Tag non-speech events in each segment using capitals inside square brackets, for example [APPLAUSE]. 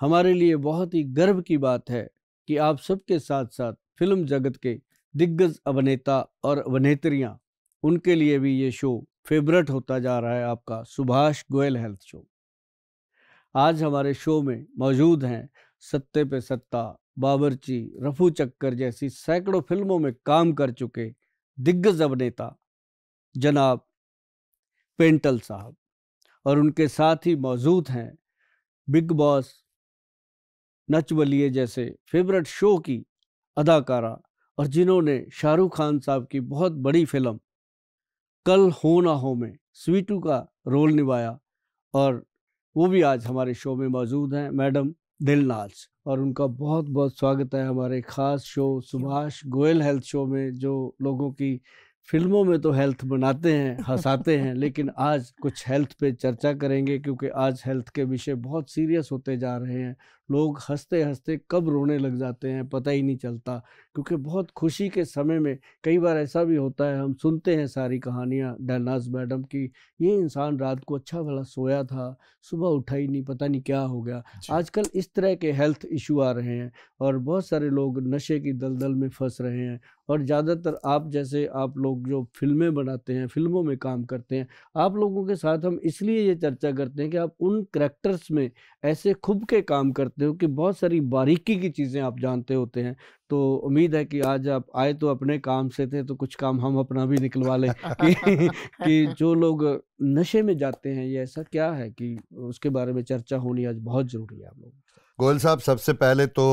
हमारे लिए बहुत ही गर्व की बात है कि आप सबके साथ साथ फिल्म जगत के दिग्गज अभिनेता और अभिनेत्रियाँ उनके लिए भी ये शो फेवरेट होता जा रहा है आपका सुभाष गोयल हेल्थ शो आज हमारे शो में मौजूद हैं सत्ते पे सत्ता बाबरची रफू चक्कर जैसी सैकड़ों फिल्मों में काम कर चुके दिग्गज अभिनेता जनाब पेंटल साहब और उनके साथ ही मौजूद हैं बिग बॉस नच बलिए जैसे फेवरेट शो की अदाकारा और जिन्होंने शाहरुख खान साहब की बहुत बड़ी फिल्म कल हो ना हो में स्वीटू का रोल निभाया और वो भी आज हमारे शो में मौजूद हैं मैडम दिल और उनका बहुत बहुत स्वागत है हमारे ख़ास show Subhash Goyal health show में जो लोगों की फिल्मों में तो हेल्थ बनाते हैं हंसाते हैं [LAUGHS] लेकिन आज कुछ हेल्थ पे चर्चा करेंगे क्योंकि आज हेल्थ के विषय बहुत सीरियस होते जा रहे हैं लोग हंसते हंसते कब रोने लग जाते हैं पता ही नहीं चलता क्योंकि बहुत खुशी के समय में कई बार ऐसा भी होता है हम सुनते हैं सारी कहानियाँ डनाज मैडम की ये इंसान रात को अच्छा भला सोया था सुबह उठा ही नहीं पता नहीं क्या हो गया आजकल इस तरह के हेल्थ इशू आ रहे हैं और बहुत सारे लोग नशे की दलदल में फंस रहे हैं और ज़्यादातर आप जैसे आप लोग जो फिल्में बनाते हैं फिल्मों में काम करते हैं आप लोगों के साथ हम इसलिए ये चर्चा करते हैं कि आप उन करेक्टर्स में ऐसे खुब के काम करते सकते हो कि बहुत सारी बारीकी की चीज़ें आप जानते होते हैं तो उम्मीद है कि आज आप आए तो अपने काम से थे तो कुछ काम हम अपना भी निकलवा लें [LAUGHS] कि, कि जो लोग नशे में जाते हैं ये ऐसा क्या है कि उसके बारे में चर्चा होनी आज बहुत ज़रूरी है आप लोगों गोयल साहब सबसे पहले तो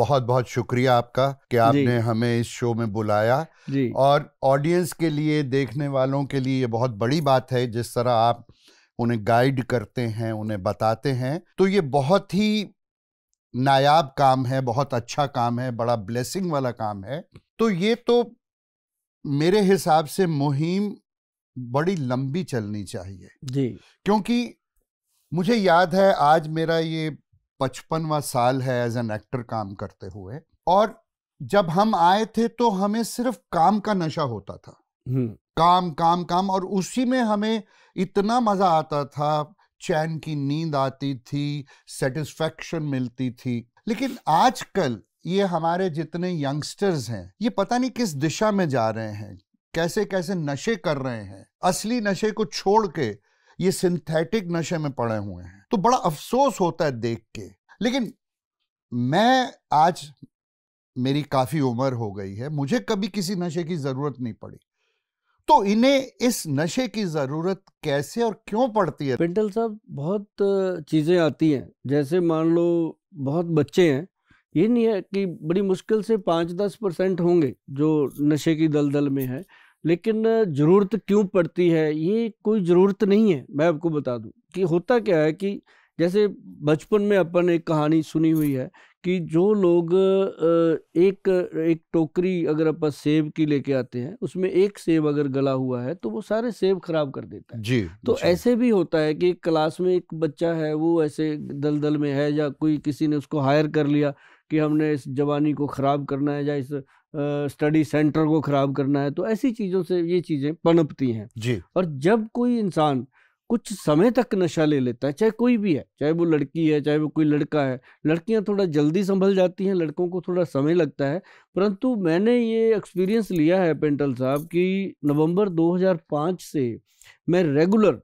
बहुत बहुत शुक्रिया आपका कि आपने हमें इस शो में बुलाया और ऑडियंस के लिए देखने वालों के लिए ये बहुत बड़ी बात है जिस तरह आप उन्हें गाइड करते हैं उन्हें बताते हैं तो ये बहुत ही नायाब काम है बहुत अच्छा काम है बड़ा ब्लेसिंग वाला काम है तो ये तो मेरे हिसाब से मुहिम बड़ी लंबी चलनी चाहिए जी क्योंकि मुझे याद है आज मेरा ये पचपनवा साल है एज एन एक्टर काम करते हुए और जब हम आए थे तो हमें सिर्फ काम का नशा होता था हम्म। काम काम काम और उसी में हमें इतना मज़ा आता था चैन की नींद आती थी सेटिस्फेक्शन मिलती थी लेकिन आजकल ये हमारे जितने यंगस्टर्स हैं ये पता नहीं किस दिशा में जा रहे हैं कैसे कैसे नशे कर रहे हैं असली नशे को छोड़ के ये सिंथेटिक नशे में पड़े हुए हैं तो बड़ा अफसोस होता है देख के लेकिन मैं आज मेरी काफ़ी उम्र हो गई है मुझे कभी किसी नशे की ज़रूरत नहीं पड़ी तो इन्हें इस नशे की ज़रूरत कैसे और क्यों पड़ती है पिंटल साहब बहुत चीज़ें आती हैं जैसे मान लो बहुत बच्चे हैं ये नहीं है कि बड़ी मुश्किल से पाँच दस परसेंट होंगे जो नशे की दलदल में है लेकिन ज़रूरत क्यों पड़ती है ये कोई ज़रूरत नहीं है मैं आपको बता दूं कि होता क्या है कि जैसे बचपन में अपन एक कहानी सुनी हुई है कि जो लोग एक एक टोकरी अगर अपन सेब की लेके आते हैं उसमें एक सेब अगर गला हुआ है तो वो सारे सेब खराब कर देता है जी तो जी। ऐसे भी होता है कि क्लास में एक बच्चा है वो ऐसे दलदल में है या कोई किसी ने उसको हायर कर लिया कि हमने इस जवानी को ख़राब करना है या इस स्टडी सेंटर को ख़राब करना है तो ऐसी चीज़ों से ये चीज़ें पनपती हैं जी और जब कोई इंसान कुछ समय तक नशा ले लेता है चाहे कोई भी है चाहे वो लड़की है चाहे वो कोई लड़का है लड़कियां थोड़ा जल्दी संभल जाती हैं लड़कों को थोड़ा समय लगता है परंतु मैंने ये एक्सपीरियंस लिया है पेंटल साहब कि नवंबर 2005 से मैं रेगुलर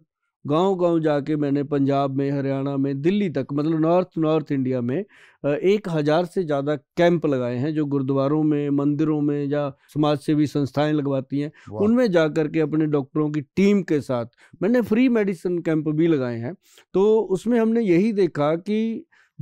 गांव-गांव जाके मैंने पंजाब में हरियाणा में दिल्ली तक मतलब नॉर्थ नॉर्थ इंडिया में एक हज़ार से ज़्यादा कैंप लगाए हैं जो गुरुद्वारों में मंदिरों में या समाज सेवी संस्थाएं लगवाती हैं उनमें जा कर के अपने डॉक्टरों की टीम के साथ मैंने फ्री मेडिसिन कैंप भी लगाए हैं तो उसमें हमने यही देखा कि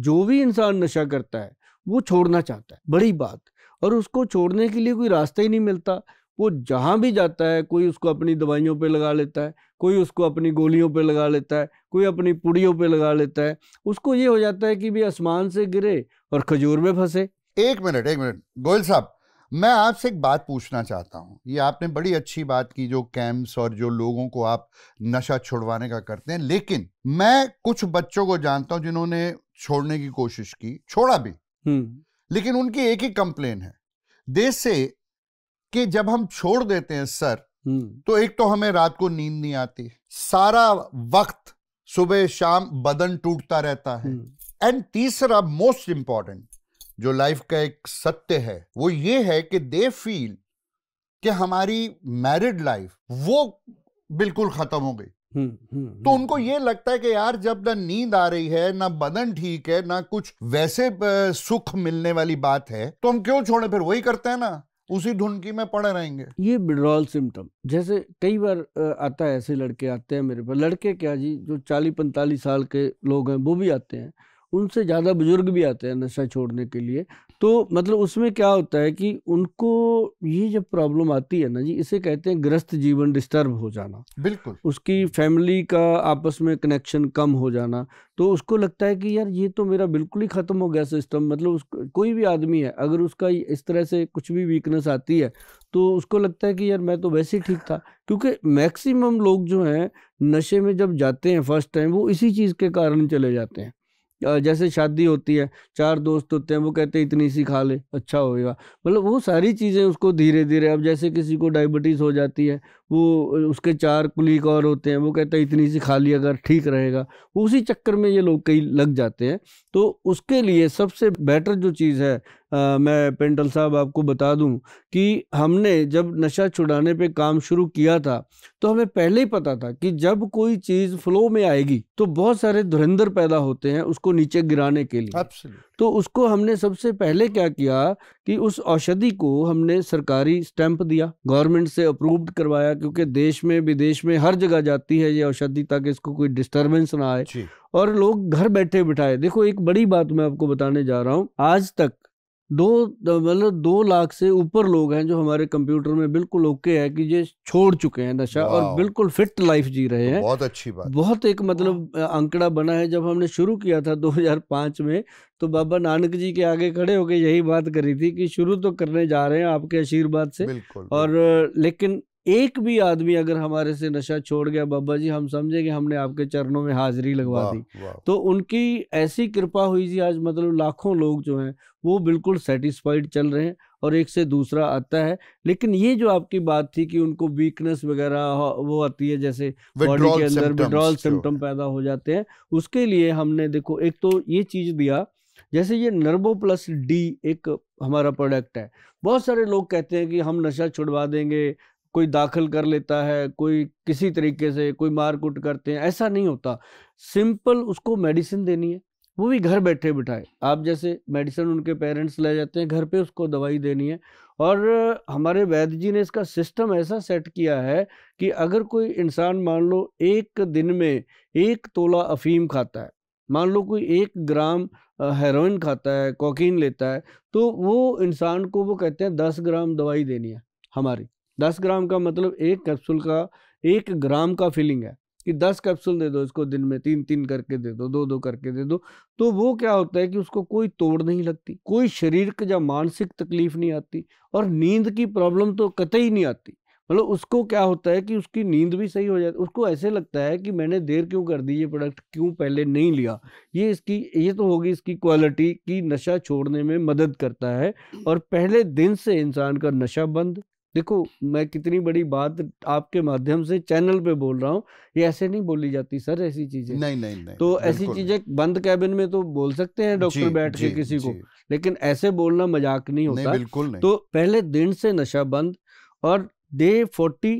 जो भी इंसान नशा करता है वो छोड़ना चाहता है बड़ी बात और उसको छोड़ने के लिए कोई रास्ता ही नहीं मिलता वो जहाँ भी जाता है कोई उसको अपनी दवाइयों पे लगा लेता है कोई उसको अपनी गोलियों पे लगा लेता है कोई अपनी पुड़ियों पे लगा लेता है उसको ये हो जाता है कि भी आसमान से गिरे और खजूर में फंसे एक मिनट एक मिनट गोयल साहब मैं आपसे एक बात पूछना चाहता हूँ ये आपने बड़ी अच्छी बात की जो कैंप्स और जो लोगों को आप नशा छुड़वाने का करते हैं लेकिन मैं कुछ बच्चों को जानता हूँ जिन्होंने छोड़ने की कोशिश की छोड़ा भी लेकिन उनकी एक ही कंप्लेन है देश से कि जब हम छोड़ देते हैं सर हम्म। तो एक तो हमें रात को नींद नहीं आती सारा वक्त सुबह शाम बदन टूटता रहता है एंड हम्म। तीसरा मोस्ट इंपॉर्टेंट जो लाइफ का एक सत्य है वो ये है कि दे फील कि हमारी मैरिड लाइफ वो बिल्कुल खत्म हो गई हम्म, तो उनको ये लगता है कि यार जब ना नींद आ रही है ना बदन ठीक है ना कुछ वैसे सुख मिलने वाली बात है तो हम क्यों छोड़े फिर वही करते हैं ना उसी धुनकी में पड़े रहेंगे ये विड्रॉल सिम्टम जैसे कई बार आता है ऐसे लड़के आते हैं मेरे पास लड़के क्या जी जो चालीस पैंतालीस साल के लोग हैं वो भी आते हैं उनसे ज़्यादा बुजुर्ग भी आते हैं नशा छोड़ने के लिए तो मतलब उसमें क्या होता है कि उनको ये जब प्रॉब्लम आती है ना जी इसे कहते हैं ग्रस्त जीवन डिस्टर्ब हो जाना बिल्कुल उसकी फैमिली का आपस में कनेक्शन कम हो जाना तो उसको लगता है कि यार ये तो मेरा बिल्कुल ही ख़त्म हो गया सिस्टम मतलब उस कोई भी आदमी है अगर उसका इस तरह से कुछ भी वीकनेस आती है तो उसको लगता है कि यार मैं तो वैसे ही ठीक था क्योंकि मैक्सिमम लोग जो हैं नशे में जब जाते हैं फर्स्ट टाइम वो इसी चीज़ के कारण चले जाते हैं जैसे शादी होती है चार दोस्त होते हैं वो कहते हैं इतनी सी खा ले अच्छा होएगा मतलब वो सारी चीज़ें उसको धीरे धीरे अब जैसे किसी को डायबिटीज़ हो जाती है वो उसके चार कुलीग और होते हैं वो कहता है इतनी सी खा अगर ठीक रहेगा वो उसी चक्कर में ये लोग कई लग जाते हैं तो उसके लिए सबसे बेटर जो चीज़ है आ, मैं पेंटल साहब आपको बता दूं कि हमने जब नशा छुड़ाने पे काम शुरू किया था तो हमें पहले ही पता था कि जब कोई चीज़ फ्लो में आएगी तो बहुत सारे धुरंधर पैदा होते हैं उसको नीचे गिराने के लिए Absolutely. तो उसको हमने सबसे पहले क्या किया कि उस औषधि को हमने सरकारी स्टैंप दिया गवर्नमेंट से अप्रूव्ड करवाया क्योंकि देश में विदेश में हर जगह जाती है ये औषधि ताकि इसको कोई डिस्टरबेंस ना आए और लोग घर बैठे बिठाए देखो एक बड़ी बात मैं आपको बताने जा रहा हूँ आज तक दो मतलब दो लाख से ऊपर लोग हैं जो हमारे कंप्यूटर में बिल्कुल ओके है कि ये छोड़ चुके हैं नशा और बिल्कुल फिट लाइफ जी रहे तो हैं तो बहुत अच्छी बात बहुत एक मतलब आंकड़ा बना है जब हमने शुरू किया था 2005 में तो बाबा नानक जी के आगे खड़े होके यही बात करी थी कि शुरू तो करने जा रहे हैं आपके आशीर्वाद से और लेकिन एक भी आदमी अगर हमारे से नशा छोड़ गया बाबा जी हम समझे कि हमने आपके चरणों में हाजिरी लगवा दी तो उनकी ऐसी कृपा हुई जी आज मतलब लाखों लोग जो हैं वो बिल्कुल सेटिस्फाइड चल रहे हैं और एक से दूसरा आता है लेकिन ये जो आपकी बात थी कि उनको वीकनेस वगैरह वो आती है जैसे बॉडी के अंदर विड्रॉल सिम्टम पैदा हो जाते हैं उसके लिए हमने देखो एक तो ये चीज़ दिया जैसे ये नर्वो प्लस डी एक हमारा प्रोडक्ट है बहुत सारे लोग कहते हैं कि हम नशा छुड़वा देंगे कोई दाखिल कर लेता है कोई किसी तरीके से कोई मार कुट करते हैं ऐसा नहीं होता सिंपल उसको मेडिसिन देनी है वो भी घर बैठे बिठाए आप जैसे मेडिसिन उनके पेरेंट्स ले जाते हैं घर पे उसको दवाई देनी है और हमारे वैद्य जी ने इसका सिस्टम ऐसा सेट किया है कि अगर कोई इंसान मान लो एक दिन में एक तोला अफीम खाता है मान लो कोई एक ग्राम हेरोइन खाता है कोकीन लेता है तो वो इंसान को वो कहते हैं दस ग्राम दवाई देनी है हमारी दस ग्राम का मतलब एक कैप्सूल का एक ग्राम का फिलिंग है कि दस कैप्सूल दे दो इसको दिन में तीन तीन करके दे दो दो दो करके दे दो तो वो क्या होता है कि उसको कोई तोड़ नहीं लगती कोई शारीरिक या मानसिक तकलीफ नहीं आती और नींद की प्रॉब्लम तो कतई नहीं आती मतलब उसको क्या होता है कि उसकी नींद भी सही हो जाती उसको ऐसे लगता है कि मैंने देर क्यों कर दी ये प्रोडक्ट क्यों पहले नहीं लिया ये इसकी ये तो होगी इसकी क्वालिटी की नशा छोड़ने में मदद करता है और पहले दिन से इंसान का नशा बंद देखो मैं कितनी बड़ी बात आपके माध्यम से चैनल पे बोल रहा हूँ ये ऐसे नहीं बोली जाती सर ऐसी चीजें नहीं नहीं नहीं तो ऐसी चीजें बंद कैबिन में तो बोल सकते हैं डॉक्टर बैठ के किसी को लेकिन ऐसे बोलना मजाक नहीं होता नहीं, बिल्कुल नहीं। तो पहले दिन से नशा बंद और डे फोर्टी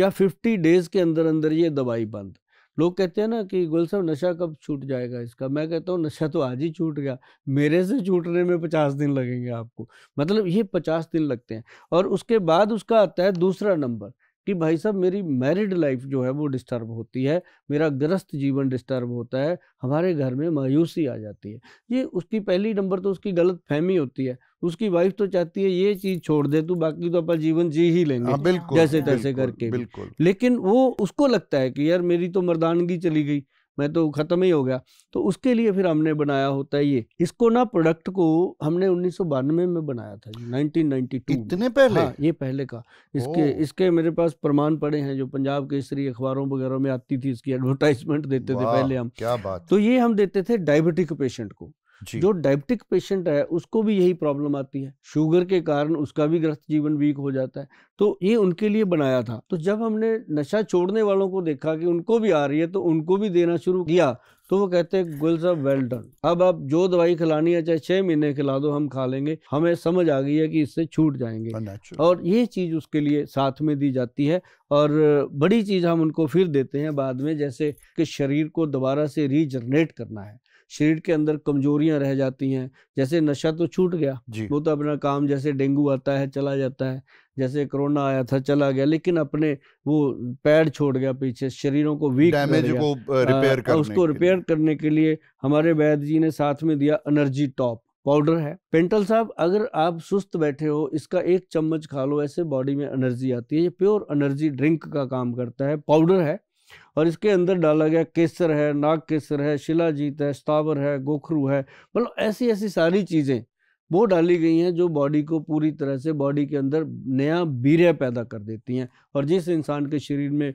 या फिफ्टी डेज के अंदर अंदर ये दवाई बंद लोग कहते हैं ना कि गुल साहब नशा कब छूट जाएगा इसका मैं कहता हूँ नशा तो आज ही छूट गया मेरे से छूटने में पचास दिन लगेंगे आपको मतलब ये पचास दिन लगते हैं और उसके बाद उसका आता है दूसरा नंबर कि भाई साहब मेरी मैरिड लाइफ जो है वो डिस्टर्ब होती है मेरा ग्रस्त जीवन डिस्टर्ब होता है हमारे घर में मायूसी आ जाती है ये उसकी पहली नंबर तो उसकी गलत फहमी होती है उसकी वाइफ तो चाहती है ये चीज़ छोड़ दे तू बाकी तो अपन जीवन जी ही लेंगे आ, हाँ, बिल्कुल, जैसे तैसे करके बिल्कुल लेकिन वो उसको लगता है कि यार मेरी तो मर्दानगी चली गई मैं तो ख़त्म ही हो गया तो उसके लिए फिर हमने बनाया होता है ये इसको ना प्रोडक्ट को हमने उन्नीस में बनाया था नाइनटीन नाइनटी इतने पहले हाँ, ये पहले का इसके इसके मेरे पास प्रमाण पड़े हैं जो पंजाब केसरी अखबारों वगैरह में आती थी इसकी एडवर्टाइजमेंट देते थे पहले हम क्या बात तो ये हम देते थे डायबिटिक पेशेंट को जो डायबिटिक पेशेंट है उसको भी यही प्रॉब्लम आती है शुगर के कारण उसका भी ग्रस्त जीवन वीक हो जाता है तो ये उनके लिए बनाया था तो जब हमने नशा छोड़ने वालों को देखा कि उनको भी आ रही है तो उनको भी देना शुरू किया तो वो कहते हैं गुल साहब वेल डन अब आप जो दवाई खिलानी है चाहे छः महीने खिला दो हम खा लेंगे हमें समझ आ गई है कि इससे छूट जाएंगे हाँ, और ये चीज़ उसके लिए साथ में दी जाती है और बड़ी चीज़ हम उनको फिर देते हैं बाद में जैसे कि शरीर को दोबारा से रीजनरेट करना है शरीर के अंदर कमजोरियां रह जाती हैं जैसे नशा तो छूट गया वो तो अपना काम जैसे डेंगू आता है चला जाता है जैसे कोरोना आया था चला गया लेकिन अपने वो पैर छोड़ गया पीछे शरीरों को वीक डैमेज को रिपेयर हाँ, करने उसको रिपेयर करने के लिए हमारे वैद्य जी ने साथ में दिया एनर्जी टॉप पाउडर है पेंटल साहब अगर आप सुस्त बैठे हो इसका एक चम्मच खा लो ऐसे बॉडी में एनर्जी आती है ये प्योर एनर्जी ड्रिंक का काम करता है पाउडर है और इसके अंदर डाला गया केसर है नाग केसर है शिलाजीत है स्थावर है गोखरू है मतलब ऐसी ऐसी सारी चीज़ें वो डाली गई हैं जो बॉडी को पूरी तरह से बॉडी के अंदर नया बीर्य पैदा कर देती हैं और जिस इंसान के शरीर में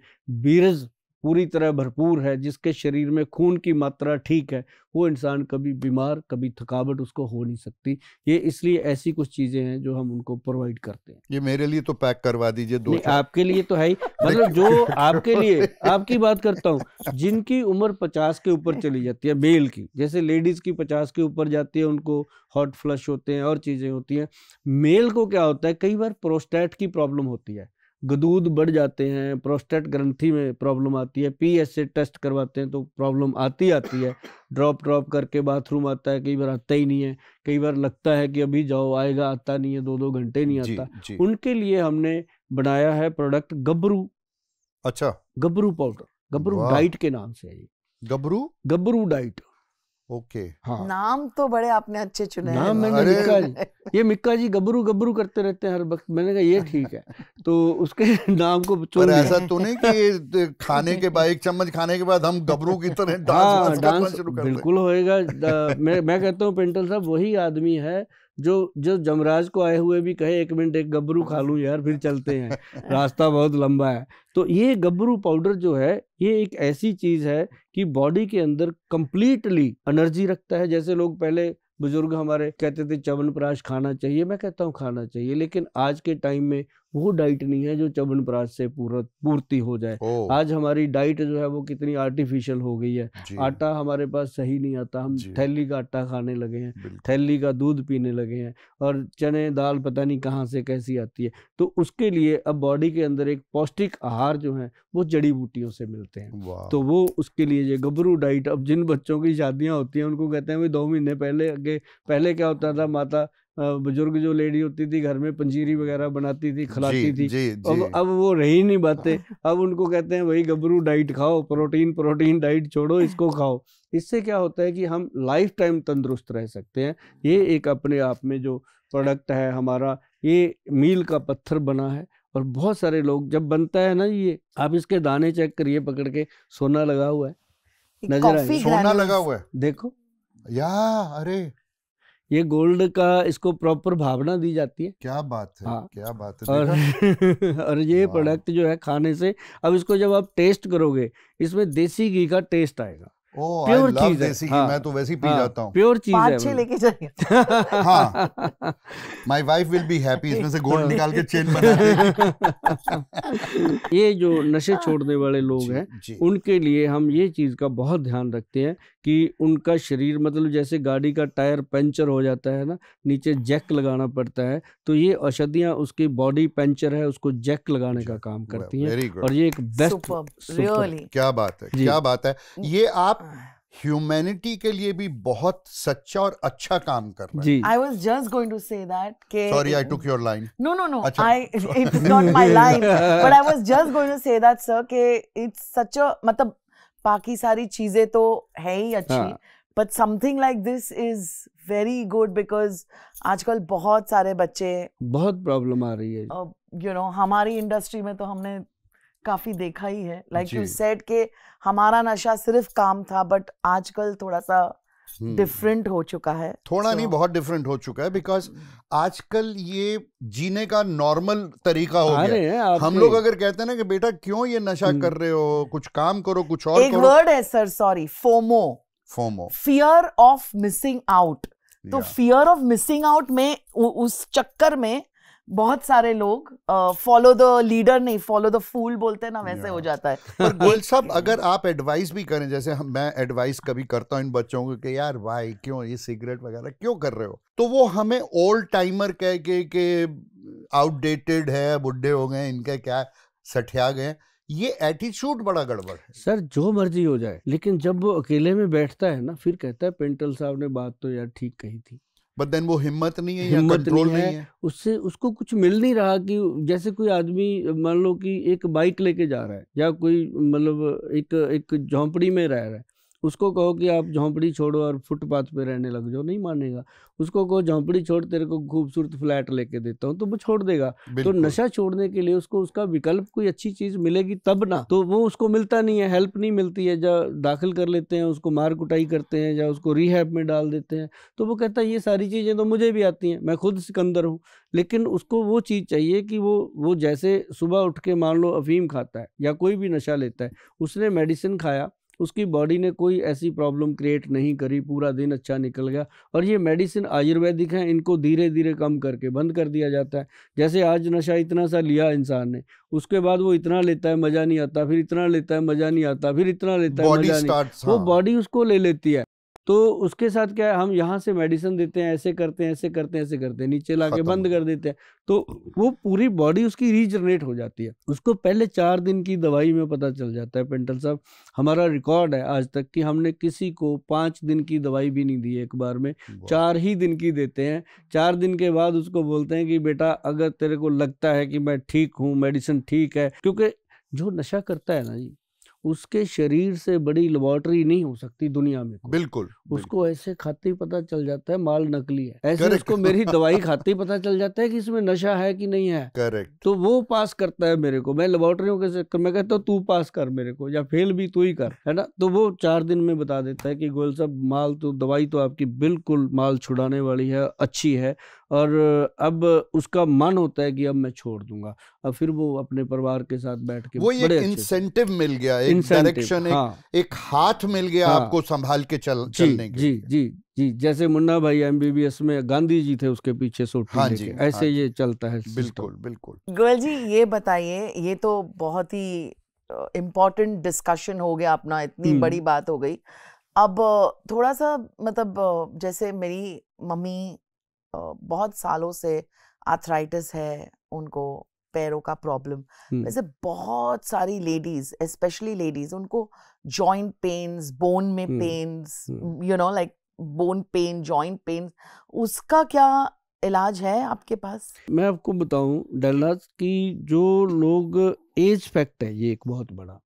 बीरज पूरी तरह भरपूर है जिसके शरीर में खून की मात्रा ठीक है वो इंसान कभी बीमार कभी थकावट उसको हो नहीं सकती ये इसलिए ऐसी कुछ चीज़ें हैं जो हम उनको प्रोवाइड करते हैं ये मेरे लिए तो पैक करवा दीजिए दो आपके लिए तो है ही [LAUGHS] मतलब जो [LAUGHS] आपके लिए आपकी बात करता हूँ जिनकी उम्र पचास के ऊपर चली जाती है मेल की जैसे लेडीज़ की पचास के ऊपर जाती है उनको हॉट फ्लश होते हैं और चीज़ें होती हैं मेल को क्या होता है कई बार प्रोस्टेट की प्रॉब्लम होती है गदूद बढ़ जाते हैं प्रोस्टेट ग्रंथि में प्रॉब्लम आती है पीएसए टेस्ट करवाते हैं तो प्रॉब्लम आती आती है ड्रॉप ड्रॉप करके बाथरूम आता है कई बार आता ही नहीं है कई बार लगता है कि अभी जाओ आएगा आता नहीं है दो दो घंटे नहीं आता जी, जी. उनके लिए हमने बनाया है प्रोडक्ट गबरू अच्छा गबरू पाउडर गबरू डाइट के नाम से है गबरू गबरू डाइट ओके हाँ नाम तो बड़े आपने अच्छे चुने नाम मैंने मिक्का जी ये मिक्का जी गबरू गबरू करते रहते हैं हर वक्त मैंने कहा ये [LAUGHS] ठीक है तो उसके [LAUGHS] नाम को पर ऐसा तो नहीं कि [LAUGHS] तो खाने के बाद एक चम्मच खाने के बाद हम गबरू की तरह हाँ, डांस हाँ, डांस बिल्कुल होएगा मैं मैं कहता हूँ पेंटल साहब वही आदमी है जो जो जमराज को आए हुए भी कहे एक मिनट एक गबरू खा लूँ यार फिर चलते हैं [LAUGHS] रास्ता बहुत लंबा है तो ये गबरू पाउडर जो है ये एक ऐसी चीज़ है कि बॉडी के अंदर कंप्लीटली एनर्जी रखता है जैसे लोग पहले बुजुर्ग हमारे कहते थे चवनप्राश खाना चाहिए मैं कहता हूँ खाना चाहिए लेकिन आज के टाइम में वो डाइट नहीं है जो चवन प्राश से पूरा पूर्ति हो जाए आज हमारी डाइट जो है वो कितनी आर्टिफिशियल हो गई है आटा हमारे पास सही नहीं आता हम थैली का आटा खाने लगे हैं थैली का दूध पीने लगे हैं और चने दाल पता नहीं कहाँ से कैसी आती है तो उसके लिए अब बॉडी के अंदर एक पौष्टिक आहार जो है वो जड़ी बूटियों से मिलते हैं तो वो उसके लिए ये गबरू डाइट अब जिन बच्चों की शादियाँ होती हैं उनको कहते हैं भाई दो महीने पहले आगे पहले क्या होता था माता बुजुर्ग जो लेडी होती थी घर में पंजीरी वगैरह बनाती थी खिलाती थी जी, जी। अब अब वो रही नहीं बातें अब उनको कहते हैं वही गबरू डाइट खाओ प्रोटीन प्रोटीन डाइट छोड़ो [LAUGHS] इसको खाओ इससे क्या होता है कि हम लाइफ टाइम तंदुरुस्त रह सकते हैं ये एक अपने आप में जो प्रोडक्ट है हमारा ये मील का पत्थर बना है और बहुत सारे लोग जब बनता है ना ये आप इसके दाने चेक करिए पकड़ के सोना लगा हुआ है नजर आ सोना लगा हुआ है देखो या अरे ये गोल्ड का इसको प्रॉपर भावना दी जाती है क्या बात है हाँ क्या बात है और [LAUGHS] और ये प्रोडक्ट जो है खाने से अब इसको जब आप टेस्ट करोगे इसमें देसी घी का टेस्ट आएगा प्योर चीज है हाँ, मैं तो वैसे ही पी हाँ, जाता हूँ प्योर चीज है लेके my wife will be happy इसमें से गोल्ड हाँ। निकाल के चेन बना [LAUGHS] ये जो नशे हाँ। छोड़ने वाले लोग हैं उनके लिए हम ये चीज का बहुत ध्यान रखते हैं कि उनका शरीर मतलब जैसे गाड़ी का टायर पंचर हो जाता है ना नीचे जैक लगाना पड़ता है तो ये औषधियाँ उसकी बॉडी पंचर है उसको जैक लगाने का काम करती हैं और ये एक बेस्ट क्या बात है क्या बात है ये आप हाँ। ह्यूमैनिटी के लिए भी बहुत सच्चा और अच्छा काम कर रहा है I was just going to say that के sorry I took your line no no no I it's not my line but I was just going to say that sir के इट्स सच अ मतलब बाकी सारी चीजें तो है ही अच्छी but something like this is very good because आजकल बहुत सारे बच्चे बहुत प्रॉब्लम आ रही है you uh, know you know, हमारी इंडस्ट्री में तो हमने काफी देखा ही है लाइक यू सेड के हमारा नशा सिर्फ काम था बट आजकल थोड़ा सा हम्म। डिफरेंट हो चुका है थोड़ा so, नहीं बहुत डिफरेंट हो चुका है बिकॉज आजकल ये जीने का नॉर्मल तरीका हो गया हम लोग अगर कहते हैं ना कि बेटा क्यों ये नशा हम्म। कर रहे हो कुछ काम करो कुछ और एक वर्ड है sir sorry FOMO FOMO fear of missing out तो फियर ऑफ मिसिंग आउट में उ, उस चक्कर में बहुत सारे लोग फॉलो द लीडर नहीं फॉलो द फूल बोलते हैं ना वैसे हो जाता है [LAUGHS] पर गोल साहब अगर आप एडवाइस भी करें जैसे हम मैं एडवाइस कभी करता हूं इन बच्चों को कि यार भाई क्यों ये सिगरेट वगैरह क्यों कर रहे हो तो वो हमें ओल्ड टाइमर कह के के आउटडेटेड है बुढ़े हो गए इनके क्या सठिया गए ये एटीट्यूड बड़ा गड़बड़ है सर जो मर्जी हो जाए लेकिन जब वो अकेले में बैठता है ना फिर कहता है पेंटल साहब ने बात तो यार ठीक कही थी बट देन वो हिम्मत नहीं है हिम्मत या कंट्रोल नहीं, नहीं है, है उससे उसको कुछ मिल नहीं रहा कि जैसे कोई आदमी मान लो कि एक बाइक लेके जा रहा है या कोई मतलब एक एक झोंपड़ी में रह रहा है उसको कहो कि आप झोंपड़ी छोड़ो और फुटपाथ पे रहने लग जाओ नहीं मानेगा उसको कहो झोंपड़ी छोड़ तेरे को खूबसूरत फ्लैट लेके देता हूँ तो वो छोड़ देगा तो नशा छोड़ने के लिए उसको उसका विकल्प कोई अच्छी चीज़ मिलेगी तब ना तो वो उसको मिलता नहीं है हेल्प नहीं मिलती है जब दाखिल कर लेते हैं उसको मार कुटाई करते हैं या उसको रिहैब में डाल देते हैं तो वो कहता है ये सारी चीज़ें तो मुझे भी आती हैं मैं खुद सिकंदर हूँ लेकिन उसको वो चीज़ चाहिए कि वो वो जैसे सुबह उठ के मान लो अफीम खाता है या कोई भी नशा लेता है उसने मेडिसिन खाया उसकी बॉडी ने कोई ऐसी प्रॉब्लम क्रिएट नहीं करी पूरा दिन अच्छा निकल गया और ये मेडिसिन आयुर्वेदिक हैं इनको धीरे धीरे कम करके बंद कर दिया जाता है जैसे आज नशा इतना सा लिया इंसान ने उसके बाद वो इतना लेता है मज़ा नहीं आता फिर इतना लेता है मज़ा नहीं आता फिर इतना लेता है मज़ा नहीं वो बॉडी हाँ। उसको ले लेती है तो उसके साथ क्या है हम यहाँ से मेडिसिन देते हैं ऐसे करते हैं ऐसे करते हैं ऐसे करते हैं नीचे ला के बंद कर देते हैं तो वो पूरी बॉडी उसकी रीजनरेट हो जाती है उसको पहले चार दिन की दवाई में पता चल जाता है पेंटल साहब हमारा रिकॉर्ड है आज तक कि हमने किसी को पाँच दिन की दवाई भी नहीं दी एक बार में चार ही दिन की देते हैं चार दिन के बाद उसको बोलते हैं कि बेटा अगर तेरे को लगता है कि मैं ठीक हूँ मेडिसिन ठीक है क्योंकि जो नशा करता है ना जी उसके शरीर से बड़ी लेबोरेटरी नहीं हो सकती दुनिया में बिल्कुल उसको ऐसे खाते ही पता चल जाता है माल नकली है ऐसे Correct. उसको मेरी दवाई [LAUGHS] खाते ही पता चल जाता है कि इसमें नशा है कि नहीं है करेक्ट तो वो पास करता है मेरे को मैं लेबोरेटरी के चक्कर में कहता हूँ तू पास कर मेरे को या फेल भी तू ही कर है ना तो वो चार दिन में बता देता है कि गोयल साहब माल तो दवाई तो आपकी बिल्कुल माल छुड़ाने वाली है अच्छी है और अब उसका मन होता है कि अब मैं छोड़ दूंगा अब फिर वो अपने परिवार के साथ बैठ के वो ये इंसेंटिव मिल गया एक डायरेक्शन हाँ, एक, एक हाथ मिल गया हाँ, आपको संभाल के चल जी, चलने के जी जी जी जैसे मुन्ना भाई एमबीबीएस में गांधी जी थे उसके पीछे सोटी हाँ जी हाँ ऐसे हाँ, ये चलता है बिल्कुल बिल्कुल गोयल जी ये बताइए ये तो बहुत ही इम्पोर्टेंट डिस्कशन हो गया अपना इतनी बड़ी बात हो गई अब थोड़ा सा मतलब जैसे मेरी मम्मी बहुत सालों से आर्थराइटिस है उनको पैरों का प्रॉब्लम वैसे बहुत सारी लेडीज स्पेशली लेडीज उनको जॉइंट पेन्स बोन में pains you know like bone pain joint pain उसका क्या इलाज है आपके पास मैं आपको बताऊं डलनाथ की जो लोग एज फैक्ट है ये एक बहुत बड़ा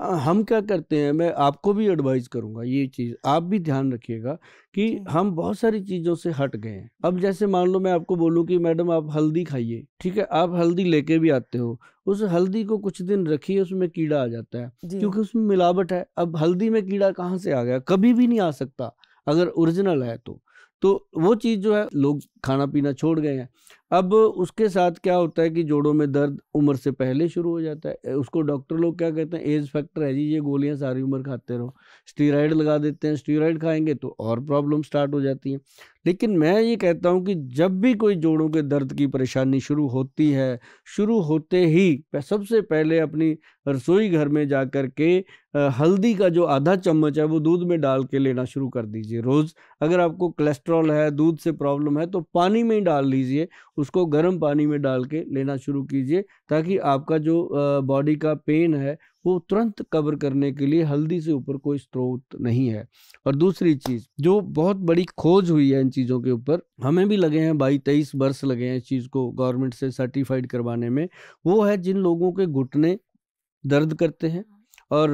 हाँ, हम क्या करते हैं मैं आपको भी एडवाइस करूंगा ये चीज़ आप भी ध्यान रखिएगा कि हम बहुत सारी चीज़ों से हट गए हैं अब जैसे मान लो मैं आपको बोलूँ कि मैडम आप हल्दी खाइए ठीक है आप हल्दी लेके भी आते हो उस हल्दी को कुछ दिन रखिए उसमें कीड़ा आ जाता है क्योंकि उसमें मिलावट है अब हल्दी में कीड़ा कहाँ से आ गया कभी भी नहीं आ सकता अगर ओरिजिनल है तो तो वो चीज़ जो है लोग खाना पीना छोड़ गए हैं अब उसके साथ क्या होता है कि जोड़ों में दर्द उम्र से पहले शुरू हो जाता है उसको डॉक्टर लोग क्या कहते हैं एज फैक्टर है जी ये गोलियां सारी उम्र खाते रहो स्टीराइड लगा देते हैं स्टीराइड खाएंगे तो और प्रॉब्लम स्टार्ट हो जाती है लेकिन मैं ये कहता हूँ कि जब भी कोई जोड़ों के दर्द की परेशानी शुरू होती है शुरू होते ही मैं सबसे पहले अपनी रसोई घर में जा कर के हल्दी का जो आधा चम्मच है वो दूध में डाल के लेना शुरू कर दीजिए रोज़ अगर आपको कोलेस्ट्रॉल है दूध से प्रॉब्लम है तो पानी में ही डाल लीजिए उसको गर्म पानी में डाल के लेना शुरू कीजिए ताकि आपका जो बॉडी का पेन है वो तुरंत कवर करने के लिए हल्दी से ऊपर कोई स्रोत नहीं है और दूसरी चीज़ जो बहुत बड़ी खोज हुई है इन चीज़ों के ऊपर हमें भी लगे हैं बाई तेईस वर्ष लगे हैं इस चीज़ को गवर्नमेंट से सर्टिफाइड करवाने में वो है जिन लोगों के घुटने दर्द करते हैं और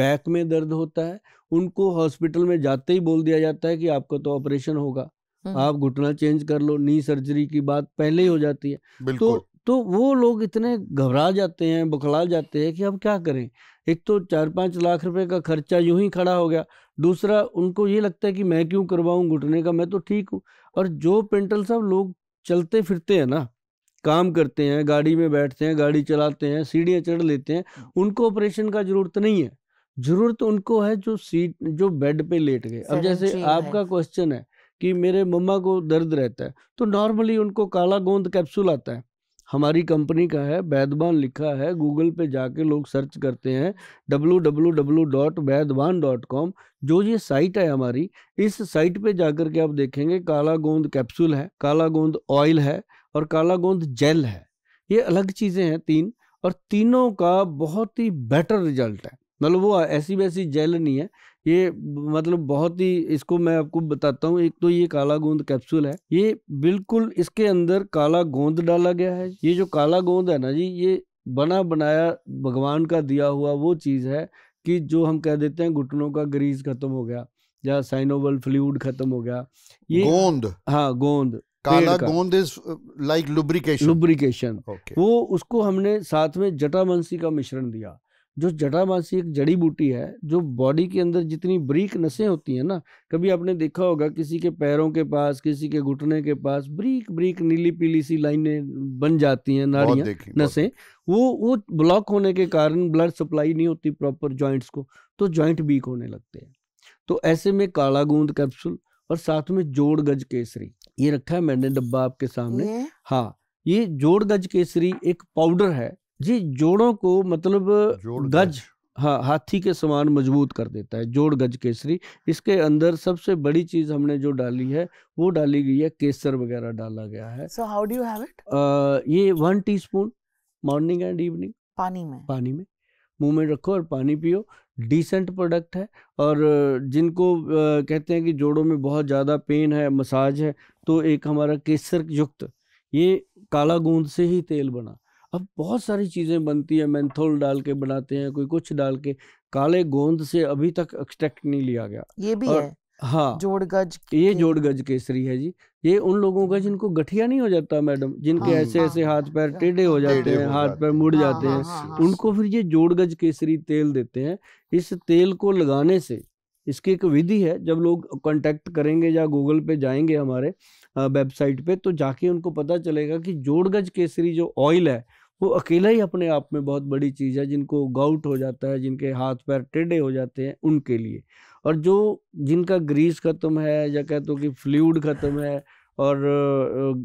बैक में दर्द होता है उनको हॉस्पिटल में जाते ही बोल दिया जाता है कि आपका तो ऑपरेशन होगा हम्म। आप घुटना चेंज कर लो नी सर्जरी की बात पहले ही हो जाती है तो तो वो लोग इतने घबरा जाते हैं बुखला जाते हैं कि हम क्या करें एक तो चार पाँच लाख रुपए का खर्चा यूं ही खड़ा हो गया दूसरा उनको ये लगता है कि मैं क्यों करवाऊँ घुटने का मैं तो ठीक हूँ और जो पेंटल साहब लोग चलते फिरते हैं ना काम करते हैं गाड़ी में बैठते हैं गाड़ी चलाते हैं सीढ़ियाँ चढ़ लेते हैं उनको ऑपरेशन का ज़रूरत नहीं है ज़रूरत उनको है जो सीट जो बेड पे लेट गए अब जैसे आपका क्वेश्चन है कि मेरे मम्मा को दर्द रहता है तो नॉर्मली उनको काला गोंद कैप्सूल आता है हमारी कंपनी का है बैदबान लिखा है गूगल पे जाके लोग सर्च करते हैं डब्लू डब्लू डब्लू डॉट बैदबान डॉट कॉम जो ये साइट है हमारी इस साइट पे जाकर के आप देखेंगे काला गोंद कैप्सूल है काला गोंद ऑयल है और काला गोंद जेल है ये अलग चीज़ें हैं तीन और तीनों का बहुत ही बेटर रिजल्ट है मतलब वो ऐसी वैसी जेल नहीं है ये मतलब बहुत ही इसको मैं आपको बताता हूँ एक तो ये काला गोंद कैप्सूल है ये बिल्कुल इसके अंदर काला गोंद डाला गया है ये जो काला गोंद है ना जी ये बना बनाया भगवान का दिया हुआ वो चीज़ है कि जो हम कह देते हैं घुटनों का ग्रीस खत्म हो गया या साइनोबल फ्लूड खत्म हो गया ये गोंद हाँ गोंद काला गोंद इज लाइक लुब्रिकेशन लुब्रिकेशन वो उसको हमने साथ में जटावंशी का मिश्रण दिया जो जटामासी एक जड़ी बूटी है जो बॉडी के अंदर जितनी ब्रीक नसें होती हैं ना कभी आपने देखा होगा किसी के पैरों के पास किसी के घुटने के पास ब्रीक ब्रीक नीली पीली सी लाइनें बन जाती हैं नाड़ियाँ नसें वो वो ब्लॉक होने के कारण ब्लड सप्लाई नहीं होती प्रॉपर जॉइंट्स को तो जॉइंट वीक होने लगते हैं तो ऐसे में काला गूंद कैप्सूल और साथ में जोड़ गज केसरी ये रखा है मैंने डब्बा आपके सामने हाँ ये जोड़ गज केसरी एक पाउडर है जी जोड़ों को मतलब जोड़ गज हाँ हाथी के समान मजबूत कर देता है जोड़ गज केसरी इसके अंदर सबसे बड़ी चीज हमने जो डाली है वो डाली गई है केसर वगैरह डाला गया है so how do have it ये one teaspoon morning and evening पानी में पानी में मुंह में रखो और पानी पियो डिसेंट प्रोडक्ट है और जिनको कहते हैं कि जोड़ों में बहुत ज़्यादा पेन है मसाज है तो एक हमारा केसर युक्त ये काला गूंद से ही तेल बना अब बहुत सारी चीज़ें बनती हैं मैंथोल डाल के बनाते हैं कोई कुछ डाल के काले गोंद से अभी तक एक्सट्रैक्ट नहीं लिया गया ये भी और, है हाँ जोड़ गज ये जोड़ गज केसरी है जी ये उन लोगों का जिनको गठिया नहीं हो जाता मैडम जिनके हाँ, ऐसे हाँ, ऐसे हाथ पैर हाँ। टेढ़े हो जाते हैं हाथ पैर मुड़ हाँ, जाते हाँ, हैं हाँ, हाँ, उनको फिर ये जोड़ गज केसरी तेल देते हैं इस तेल को लगाने से इसकी एक विधि है जब लोग कांटेक्ट करेंगे या गूगल पे जाएंगे हमारे वेबसाइट पे तो जाके उनको पता चलेगा कि जोड़ गज केसरी जो ऑयल है वो अकेला ही अपने आप में बहुत बड़ी चीज़ है जिनको गाउट हो जाता है जिनके हाथ पैर टेढ़े हो जाते हैं उनके लिए और जो जिनका ग्रीस ख़त्म है या कहते हो कि फ्लूड ख़त्म है और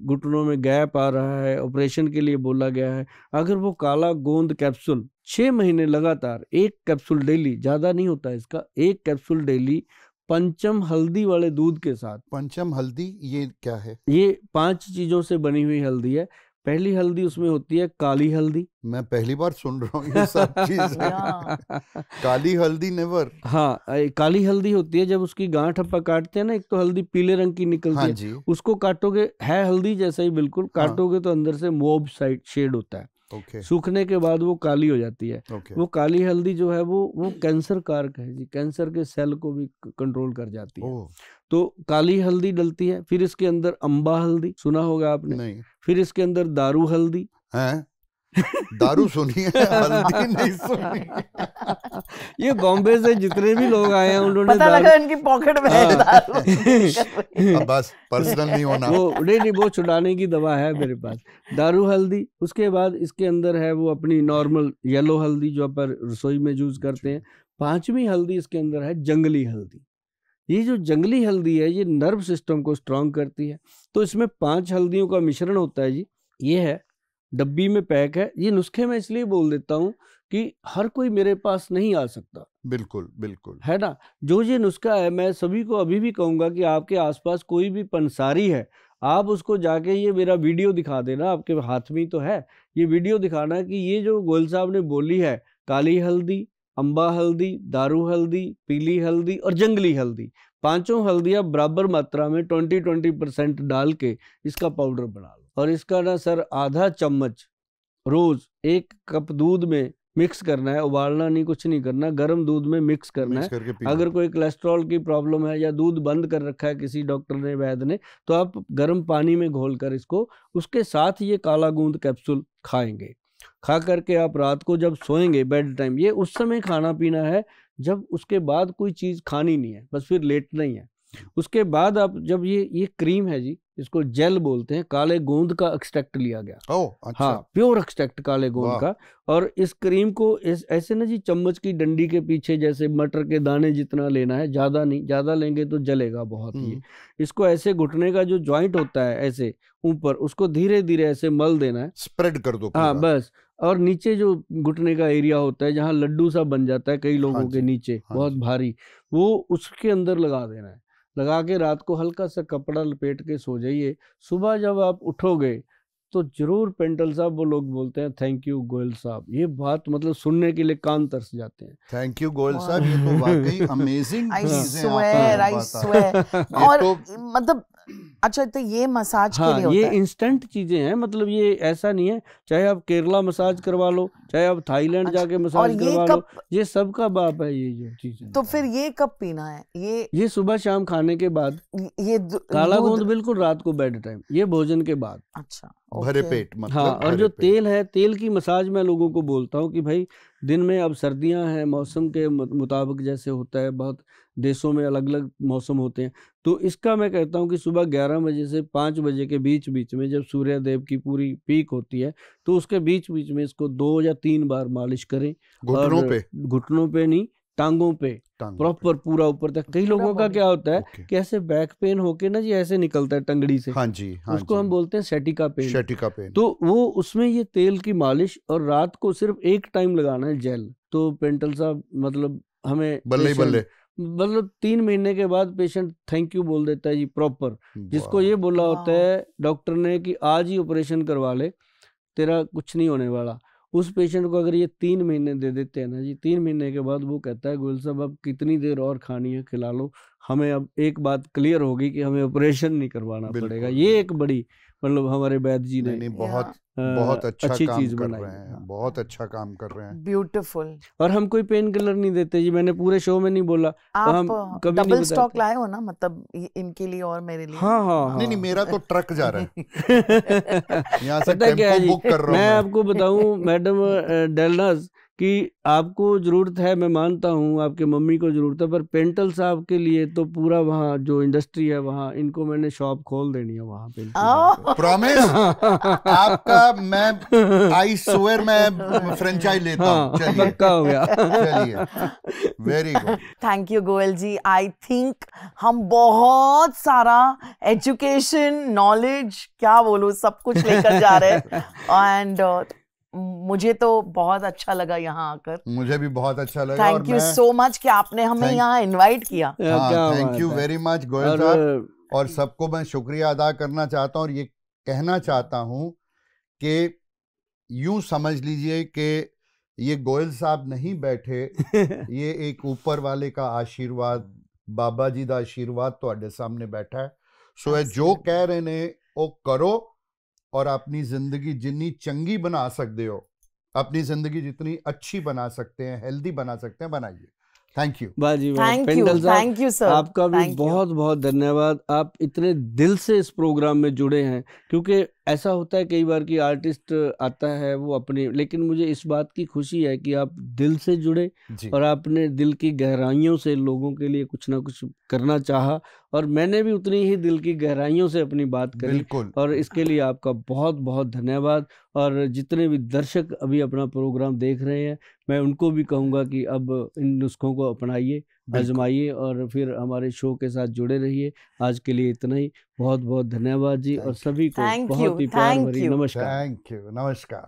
घुटनों में गैप आ रहा है ऑपरेशन के लिए बोला गया है अगर वो काला गोंद कैप्सूल छः महीने लगातार एक कैप्सूल डेली ज़्यादा नहीं होता इसका एक कैप्सूल डेली पंचम हल्दी वाले दूध के साथ पंचम हल्दी ये क्या है ये पांच चीज़ों से बनी हुई हल्दी है पहली हल्दी उसमें होती है काली हल्दी मैं पहली बार सुन रहा हूँ [LAUGHS] काली हल्दी नेवर हाँ काली हल्दी होती है जब उसकी गांठ अपा काटते हैं ना एक तो हल्दी पीले रंग की निकलती हाँ है उसको काटोगे है हल्दी जैसा ही बिल्कुल हाँ। काटोगे हाँ। तो अंदर से मोब साइड शेड होता है okay. सूखने के बाद वो काली हो जाती है okay. वो काली हल्दी जो है वो वो कैंसर कारक है जी कैंसर के सेल को भी कंट्रोल कर जाती है oh. तो काली हल्दी डलती है फिर इसके अंदर अम्बा हल्दी सुना होगा आपने नहीं। फिर इसके अंदर दारू हल्दी है? दारू सुनी है हल्दी [LAUGHS] नहीं सुनी ये बॉम्बे से जितने भी लोग आए हैं उन्होंने पता लगा इनकी पॉकेट में हाँ। है दारू अब बस पर्सनल नहीं होना वो नहीं नहीं वो छुड़ाने की दवा है मेरे पास दारू हल्दी उसके बाद इसके अंदर है वो अपनी नॉर्मल येलो हल्दी जो अपन रसोई में यूज करते हैं पांचवी हल्दी इसके अंदर है जंगली हल्दी ये जो जंगली हल्दी है ये नर्व सिस्टम को स्ट्रांग करती है तो इसमें पांच हल्दियों का मिश्रण होता है जी ये है डब्बी में पैक है ये नुस्खे मैं इसलिए बोल देता हूँ कि हर कोई मेरे पास नहीं आ सकता बिल्कुल बिल्कुल है ना जो ये नुस्खा है मैं सभी को अभी भी कहूँगा कि आपके आसपास कोई भी पंसारी है आप उसको जाके ये मेरा वीडियो दिखा देना आपके हाथ में तो है ये वीडियो दिखाना कि ये जो गोयल साहब ने बोली है काली हल्दी अम्बा हल्दी दारू हल्दी पीली हल्दी और जंगली हल्दी पांचों हल्दियाँ बराबर मात्रा में ट्वेंटी ट्वेंटी परसेंट डाल के इसका पाउडर बना लो और इसका ना सर आधा चम्मच रोज एक कप दूध में मिक्स करना है उबालना नहीं कुछ नहीं करना गर्म दूध में मिक्स करना मिक्स है अगर कोई कोलेस्ट्रॉल की प्रॉब्लम है या दूध बंद कर रखा है किसी डॉक्टर ने वैद ने तो आप गर्म पानी में घोल कर इसको उसके साथ ये काला गूंद कैप्सूल खाएंगे खा करके आप रात को जब सोएंगे बेड टाइम ये उस समय खाना पीना है जब उसके बाद कोई चीज़ खानी नहीं है बस फिर लेट नहीं है उसके बाद आप जब ये ये क्रीम है जी इसको जेल बोलते हैं काले गोंद का एक्सट्रैक्ट लिया गया ओ, अच्छा। हाँ प्योर एक्सट्रैक्ट काले गोंद का और इस क्रीम को इस ऐसे ना जी चम्मच की डंडी के पीछे जैसे मटर के दाने जितना लेना है ज़्यादा नहीं ज़्यादा लेंगे तो जलेगा बहुत ही हम्म। इसको ऐसे घुटने का जो ज्वाइंट होता है ऐसे ऊपर उसको धीरे धीरे ऐसे मल देना है स्प्रेड कर दो हाँ बस और नीचे जो घुटने का एरिया होता है जहाँ लड्डू सा बन जाता है कई हाँ लोगों के नीचे हाँ बहुत भारी वो उसके अंदर लगा देना है लगा के रात को हल्का सा कपड़ा लपेट के सो जाइए सुबह जब आप उठोगे तो जरूर पेंटल साहब वो लोग बोलते हैं थैंक यू गोयल साहब ये बात मतलब सुनने के लिए कान तरस जाते हैं थैंक यू गोयल साहब ये तो वाकई amazing I swear I swear और तो... मतलब अच्छा तो ये मसाज हाँ, के लिए होता ये इंस्टेंट चीजें हैं मतलब ये ऐसा नहीं है चाहे आप केरला मसाज करवा लो चाहे आप थाईलैंड अच्छा, जाके मसाज करवा लो ये सबका बाप है ये जो चीजें तो फिर ये कब पीना है ये ये सुबह शाम खाने के बाद ये काला गोंद बिल्कुल रात को बेड टाइम ये भोजन के बाद अच्छा भरे पेट मतलब हाँ और जो तेल है तेल की मसाज मैं लोगों को बोलता हूँ कि भाई दिन में अब सर्दियां हैं मौसम के मुताबिक जैसे होता है बहुत देशों में अलग अलग मौसम होते हैं तो इसका मैं कहता हूँ कि सुबह ग्यारह बजे से पाँच बजे के बीच बीच में जब सूर्यदेव की पूरी पीक होती है तो उसके बीच बीच में इसको दो या तीन बार मालिश करें घुटनों पे घुटनों पे नहीं टांगों पे प्रॉपर पूरा ऊपर तक कई लोगों का क्या होता है कि ऐसे बैक पेन होके ना जी ऐसे निकलता है टंगड़ी से हाँ जी हाँ उसको जी। हम बोलते हैं सेटिका पेन सेटिका पेन तो वो उसमें ये तेल की मालिश और रात को सिर्फ एक टाइम लगाना है जेल तो पेंटल साहब मतलब हमें बल्ले बल्ले मतलब तीन महीने के बाद पेशेंट थैंक यू बोल देता है जी प्रॉपर जिसको ये बोला होता है डॉक्टर ने कि आज ही ऑपरेशन करवा ले तेरा कुछ नहीं होने वाला उस पेशेंट को अगर ये तीन महीने दे देते हैं ना जी तीन महीने के बाद वो कहता है गोयल साहब अब कितनी देर और खानी है खिला लो हमें अब एक बात क्लियर होगी कि हमें ऑपरेशन नहीं करवाना पड़ेगा ये एक बड़ी मतलब हमारे वैद्य जी ने नहीं, बहुत बहुत अच्छा अच्छी काम चीज कर रहे हैं हाँ। बहुत अच्छा काम कर रहे हैं ब्यूटीफुल और हम कोई पेन किलर नहीं देते जी मैंने पूरे शो में नहीं बोला तो आप तो हम कभी डबल स्टॉक लाए हो ना मतलब इनके लिए और मेरे लिए हाँ हाँ, नहीं नहीं हाँ। मेरा तो ट्रक जा रहा है [LAUGHS] यहाँ से टेम्पो बुक कर रहा हूँ मैं आपको बताऊं मैडम डेलनाज कि आपको ज़रूरत है मैं मानता हूँ आपके मम्मी को ज़रूरत है पर पेंटल साहब के लिए तो पूरा वहाँ जो इंडस्ट्री है वहाँ इनको मैंने शॉप खोल देनी है वहाँ पे प्रॉमिस आपका मैं आई स्वेयर मैं फ्रेंचाइज लेता हूँ हाँ, पक्का हो गया very good thank you Goyal ji I think हम बहुत सारा एजुकेशन नॉलेज क्या बोलूँ सब कुछ लेकर जा रहे हैं एंड [LAUGHS] मुझे तो बहुत अच्छा लगा यहाँ आकर मुझे भी बहुत अच्छा लगा थैंक यू सो मच कि आपने हमें यहाँ इनवाइट किया thank you very much Goyal साहब और सबको मैं शुक्रिया अदा करना चाहता हूँ और ये कहना चाहता हूँ कि यूं समझ लीजिए कि ये गोयल साहब नहीं बैठे [LAUGHS] ये एक ऊपर वाले का आशीर्वाद बाबा जी का आशीर्वाद तो सामने बैठा है सो ਇਹ ਜੋ ਕਹਿ ਰਹੇ ਨੇ ਉਹ ਕਰੋ और अपनी ज़िंदगी जितनी चंगी बना सकते हो अपनी ज़िंदगी जितनी अच्छी बना सकते हैं हेल्दी बना सकते हैं बनाइए थैंक यू बाजी थैंक यू सर आपका भी बहुत बहुत धन्यवाद आप इतने दिल से इस प्रोग्राम में जुड़े हैं क्योंकि ऐसा होता है कई बार कि आर्टिस्ट आता है वो अपने लेकिन मुझे इस बात की खुशी है कि आप दिल से जुड़े और आपने दिल की गहराइयों से लोगों के लिए कुछ ना कुछ करना चाहा और मैंने भी उतनी ही दिल की गहराइयों से अपनी बात करी और इसके लिए आपका बहुत बहुत धन्यवाद और जितने भी दर्शक अभी अपना प्रोग्राम देख रहे हैं मैं उनको भी कहूँगा कि अब इन नुस्खों को अपनाइए आजमाइए और फिर हमारे शो के साथ जुड़े रहिए आज के लिए इतना ही बहुत बहुत धन्यवाद जी और सभी को बहुत ही प्यार भरी नमस्कार थैंक यू नमस्कार